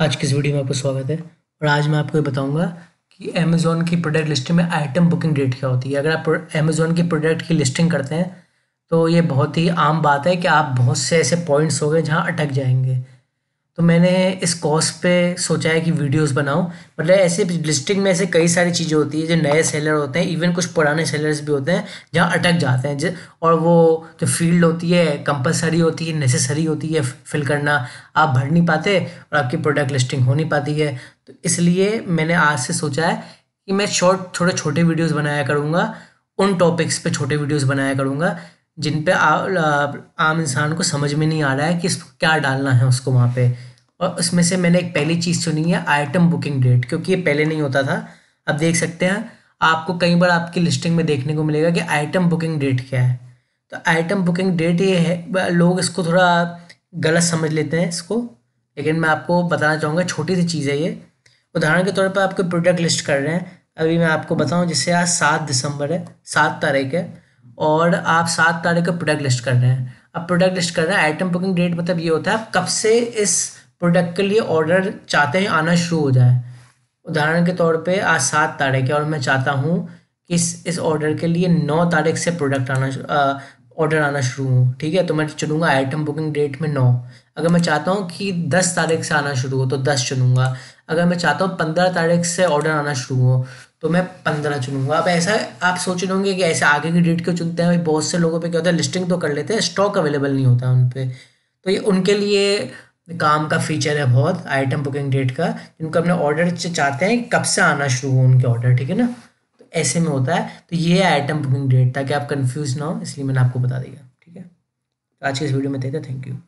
आज की इस वीडियो में आपका स्वागत है और आज मैं आपको ये बताऊंगा कि अमेज़ोन की प्रोडक्ट लिस्टिंग में आइटम बुकिंग डेट क्या होती है अगर आप अमेज़ोन की प्रोडक्ट की लिस्टिंग करते हैं तो ये बहुत ही आम बात है कि आप बहुत से ऐसे पॉइंट्स हो गए जहाँ अटक जाएंगे तो मैंने इस कॉस्ट पे सोचा है कि वीडियोस बनाऊं मतलब ऐसे लिस्टिंग में ऐसे कई सारी चीज़ें होती है जो नए सेलर होते हैं इवन कुछ पुराने सेलर्स भी होते हैं जहाँ अटक जाते हैं और वो जो फील्ड होती है कंपलसरी होती है नेसेसरी होती है फिल करना आप भर नहीं पाते और आपकी प्रोडक्ट लिस्टिंग हो नहीं पाती है तो इसलिए मैंने आज से सोचा है कि मैं शॉर्ट थोड़े छोटे वीडियोज़ बनाया करूँगा उन टॉपिक्स पर छोटे वीडियोज़ बनाया करूँगा जिन पे आ, आम इंसान को समझ में नहीं आ रहा है कि क्या डालना है उसको वहाँ पे और उसमें से मैंने एक पहली चीज़ सुनी है आइटम बुकिंग डेट क्योंकि ये पहले नहीं होता था अब देख सकते हैं आपको कई बार आपकी लिस्टिंग में देखने को मिलेगा कि आइटम बुकिंग डेट क्या है तो आइटम बुकिंग डेट ये है लोग इसको थोड़ा गलत समझ लेते हैं इसको लेकिन मैं आपको बताना चाहूँगा छोटी सी चीज़ है ये उदाहरण के तौर पर आपके प्रोडक्ट लिस्ट कर रहे हैं अभी मैं आपको बताऊँ जैसे आज सात दिसंबर है सात तारीख है और आप सात तारीख का प्रोडक्ट लिस्ट कर रहे हैं अब प्रोडक्ट लिस्ट कर रहे हैं आइटम बुकिंग डेट मतलब ये होता है कब से इस प्रोडक्ट के लिए ऑर्डर चाहते हैं आना शुरू हो जाए उदाहरण के तौर पे आज सात तारीख है और मैं चाहता हूँ कि इस इस ऑर्डर के लिए नौ तारीख से प्रोडक्ट आना ऑर्डर आना शुरू हो ठीक है तो मैं चुनूँगा आइटम बुकिंग डेट में नौ अगर मैं चाहता हूँ कि दस तारीख से आना शुरू हो तो दस चुनूँगा अगर मैं चाहता हूँ पंद्रह तारीख से ऑर्डर आना शुरू हो तो मैं पंद्रह चुनूँगा अब ऐसा आप सोच रहे होंगे कि ऐसे आगे की डेट क्यों चुनते हैं भाई बहुत से लोगों पे क्या होता है लिस्टिंग तो कर लेते हैं स्टॉक अवेलेबल नहीं होता उन पर तो ये उनके लिए काम का फीचर है बहुत आइटम बुकिंग डेट का जिनको अपने ऑर्डर चाहते हैं कब से आना शुरू हो उनके ऑर्डर ठीक है ना ऐसे में होता है तो ये है एटम बुकिंग डेट ताकि आप कंफ्यूज ना हो इसलिए मैंने आपको बता दिया ठीक है आज के इस वीडियो में देखा थैंक यू